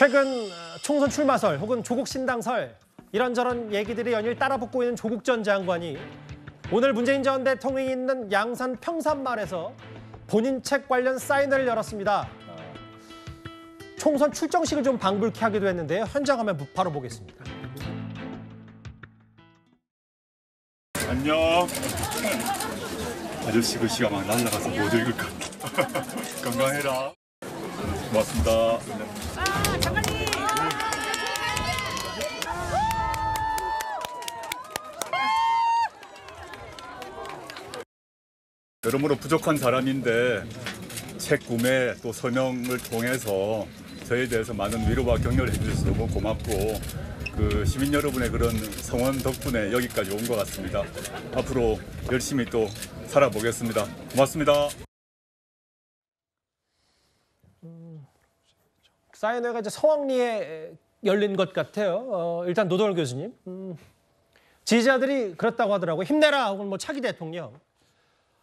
최근 어, 총선 출마설 혹은 조국 신당설 이런저런 얘기들이 연일 따라붙고 있는 조국 전 장관이 오늘 문재인 전 대통령이 있는 양산 평산마을에서 본인 책 관련 사인회를 열었습니다. 어, 총선 출정식을 좀 방불케 하기도 했는데요. 현장 화면 바로 보겠습니다. 안녕. 아저씨 글씨가 그 막 날라가서 못 읽을 것 같아. 건강해라. 고맙습니다. 아, 장관님! 여러모로 부족한 사람인데 책 구매 또 서명을 통해서 저에 대해서 많은 위로와 격려를 해주셔서 너무 고맙고 그 시민 여러분의 그런 성원 덕분에 여기까지 온 것 같습니다. 앞으로 열심히 또 살아보겠습니다. 고맙습니다. 사인회가 이제 성황리에 열린 것 같아요. 어, 일단 노동열 교수님. 음, 지지자들이 그렇다고 하더라고요. 힘내라 혹은 뭐 차기 대통령.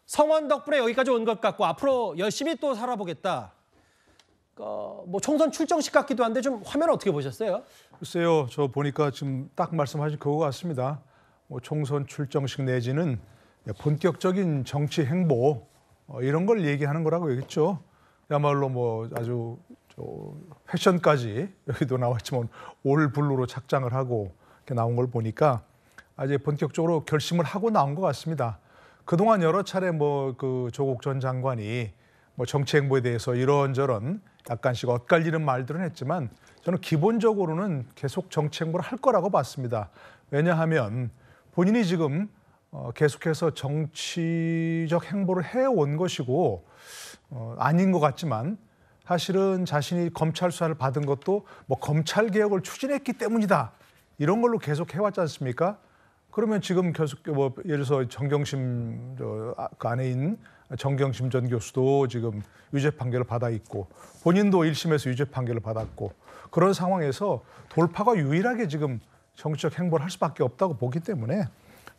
성원 덕분에 여기까지 온 것 같고 앞으로 열심히 또 살아보겠다. 어, 뭐 총선 출정식 같기도 한데 좀 화면 어떻게 보셨어요? 글쎄요. 저 보니까 지금 딱 말씀하신 그거 같습니다. 뭐 총선 출정식 내지는 본격적인 정치 행보 어, 이런 걸 얘기하는 거라고 얘기했죠. 야말로 뭐 아주 저 패션까지 여기도 나왔지만 올 블루로 착장을 하고 이렇게 나온 걸 보니까 아직 본격적으로 결심을 하고 나온 것 같습니다. 그동안 여러 차례 뭐 그 조국 전 장관이 뭐 정치 행보에 대해서 이런저런 약간씩 엇갈리는 말들은 했지만 저는 기본적으로는 계속 정치 행보를 할 거라고 봤습니다. 왜냐하면 본인이 지금 어, 계속해서 정치적 행보를 해온 것이고 어, 아닌 것 같지만 사실은 자신이 검찰 수사를 받은 것도 뭐 검찰 개혁을 추진했기 때문이다 이런 걸로 계속 해왔지 않습니까? 그러면 지금 계속 뭐 예를 들어서 정경심 저, 아, 그 안에 있는 정경심 전 교수도 지금 유죄 판결을 받아 있고 본인도 1심에서 유죄 판결을 받았고 그런 상황에서 돌파가 유일하게 지금 정치적 행보를 할 수밖에 없다고 보기 때문에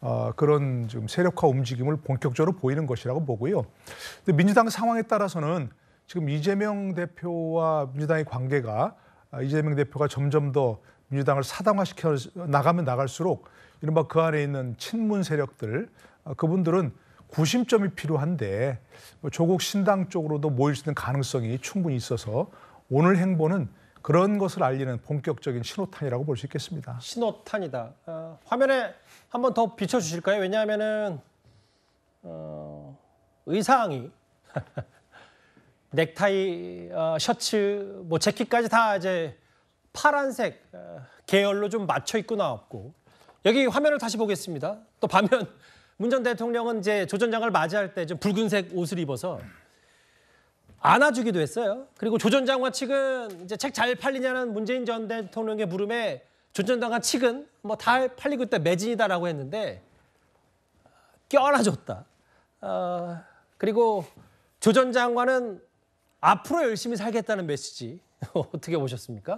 어, 그런 지금 세력화 움직임을 본격적으로 보이는 것이라고 보고요. 근데 민주당 상황에 따라서는 지금 이재명 대표와 민주당의 관계가 아, 이재명 대표가 점점 더 민주당을 사당화시켜 나가면 나갈수록 이른바 그 안에 있는 친문 세력들 아, 그분들은 구심점이 필요한데 뭐 조국 신당 쪽으로도 모일 수 있는 가능성이 충분히 있어서 오늘 행보는 그런 것을 알리는 본격적인 신호탄이라고 볼 수 있겠습니다. 신호탄이다. 어, 화면에 한 번 더 비춰주실까요? 왜냐하면은 어, 의상이 넥타이, 어, 셔츠, 뭐 재킷까지 다 이제 파란색 어, 계열로 좀 맞춰 입고 나왔고 여기 화면을 다시 보겠습니다. 또 반면 문 전 대통령은 이제 조전장을 맞이할 때 좀 붉은색 옷을 입어서 안아주기도 했어요. 그리고 조 전 장관 측은 이제 책 잘 팔리냐는 문재인 전 대통령의 물음에 조 전 장관 측은 뭐 다 팔리고 있다 매진이다라고 했는데 껴안아줬다. 어, 그리고 조 전 장관은 앞으로 열심히 살겠다는 메시지 어떻게 보셨습니까?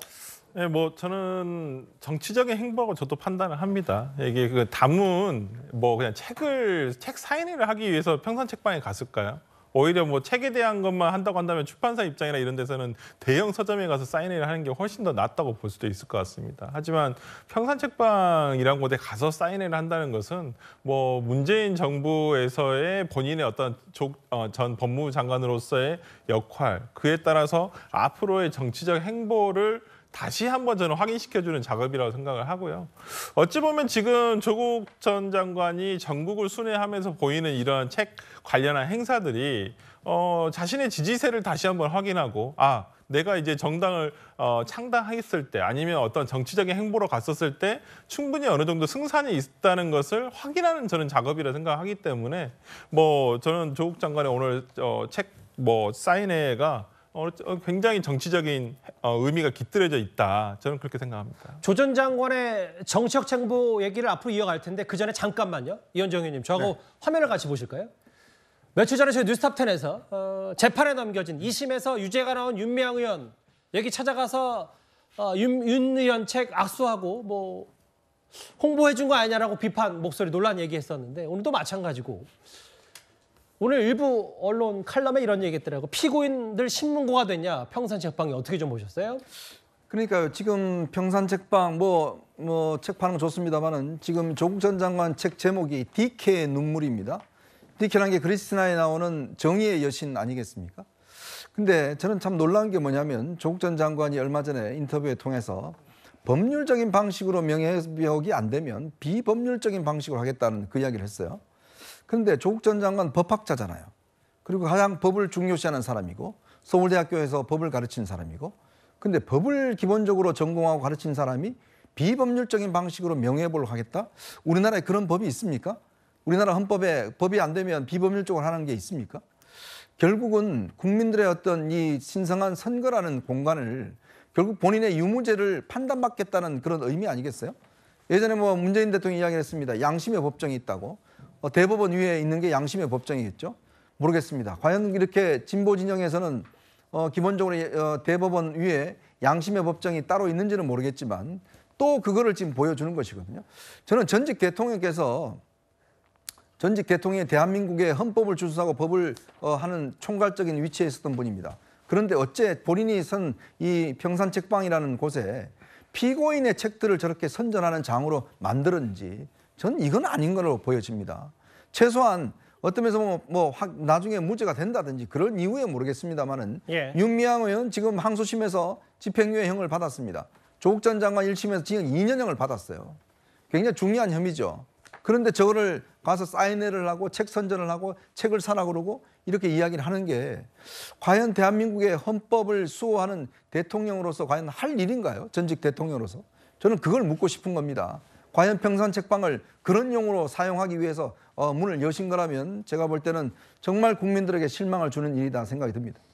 네, 뭐 저는 정치적인 행보하고 저도 판단을 합니다. 이게 그 담은 뭐 그냥 책을 책 사인회를 하기 위해서 평산 책방에 갔을까요? 오히려 뭐 책에 대한 것만 한다고 한다면 출판사 입장이나 이런 데서는 대형 서점에 가서 사인회를 하는 게 훨씬 더 낫다고 볼 수도 있을 것 같습니다. 하지만 평산책방이란 곳에 가서 사인회를 한다는 것은 뭐 문재인 정부에서의 본인의 어떤 조, 어, 전 법무부 장관으로서의 역할 그에 따라서 앞으로의 정치적 행보를 다시 한 번 저는 확인시켜주는 작업이라고 생각을 하고요. 어찌 보면 지금 조국 전 장관이 전국을 순회하면서 보이는 이러책 관련한 행사들이 어, 자신의 지지세를 다시 한번 확인하고 아 내가 이제 정당을 어, 창당했을 때 아니면 어떤 정치적인 행보로 갔었을 때 충분히 어느 정도 승산이 있다는 것을 확인하는 저는 작업이라 생각하기 때문에 뭐 저는 조국 장관의 오늘 어, 책뭐 사인회가 어, 어, 굉장히 정치적인 어, 의미가 깃들여져 있다. 저는 그렇게 생각합니다. 조전 장관의 정치적 행보 얘기를 앞으로 이어갈 텐데 그 전에 잠깐만요. 이현정 의원님, 저하고 네. 화면을 같이 보실까요? 며칠 전에 저희 뉴스탑10에서 어, 재판에 넘겨진 2심에서 유죄가 나온 윤미향 의원 여기 찾아가서 어, 윤, 윤 의원 책 악수하고 뭐 홍보해준 거 아니냐라고 비판 목소리 논란 얘기했었는데 오늘도 마찬가지고 오늘 일부 언론 칼럼에 이런 얘기했더라고. 피고인들 신문고가 됐냐? 평산 책방이 어떻게 좀 보셨어요? 그러니까 지금 평산 책방 뭐 뭐책 파는 거 좋습니다만은 지금 조국 전 장관 책 제목이 디케의 눈물입니다. 디케란 게 그리스나에 나오는 정의의 여신 아니겠습니까? 근데 저는 참 놀라운 게 뭐냐면 조국 전 장관이 얼마 전에 인터뷰에 통해서 법률적인 방식으로 명예훼손이 안 되면 비법률적인 방식으로 하겠다는 그 이야기를 했어요. 그런데 조국 전 장관 법학자잖아요. 그리고 가장 법을 중요시하는 사람이고 서울대학교에서 법을 가르친 사람이고 근데 법을 기본적으로 전공하고 가르친 사람이 비법률적인 방식으로 명예회복을 하겠다? 우리나라에 그런 법이 있습니까? 우리나라 헌법에 법이 안 되면 비법률적으로 하는 게 있습니까? 결국은 국민들의 어떤 이 신성한 선거라는 공간을 결국 본인의 유무죄를 판단받겠다는 그런 의미 아니겠어요? 예전에 뭐 문재인 대통령이 이야기를 했습니다. 양심의 법정이 있다고. 어, 대법원 위에 있는 게 양심의 법정이겠죠. 모르겠습니다. 과연 이렇게 진보 진영에서는 어, 기본적으로 어, 대법원 위에 양심의 법정이 따로 있는지는 모르겠지만 또 그거를 지금 보여주는 것이거든요. 저는 전직 대통령께서 전직 대통령이 대한민국의 헌법을 주수하고 법을 어, 하는 총괄적인 위치에 있었던 분입니다. 그런데 어째 본인이 선 이 평산책방이라는 곳에 피고인의 책들을 저렇게 선전하는 장으로 만들었는지 전 이건 아닌 걸로 보여집니다. 최소한 어떤 면에서 뭐, 뭐 나중에 문제가 된다든지 그런이유에 모르겠습니다만은 예. 윤미향 의원 지금 항소심에서 집행유예형을 받았습니다. 조국 전 장관 1심에서 지금 2년형을 받았어요. 굉장히 중요한 혐의죠. 그런데 저거를 가서 사인회를 하고 책 선전을 하고 책을 사라 그러고 이렇게 이야기를 하는 게 과연 대한민국의 헌법을 수호하는 대통령으로서 과연 할 일인가요? 전직 대통령으로서 저는 그걸 묻고 싶은 겁니다. 과연 평산 책방을 그런 용으로 사용하기 위해서 어, 문을 여신 거라면 제가 볼 때는 정말 국민들에게 실망을 주는 일이다 생각이 듭니다.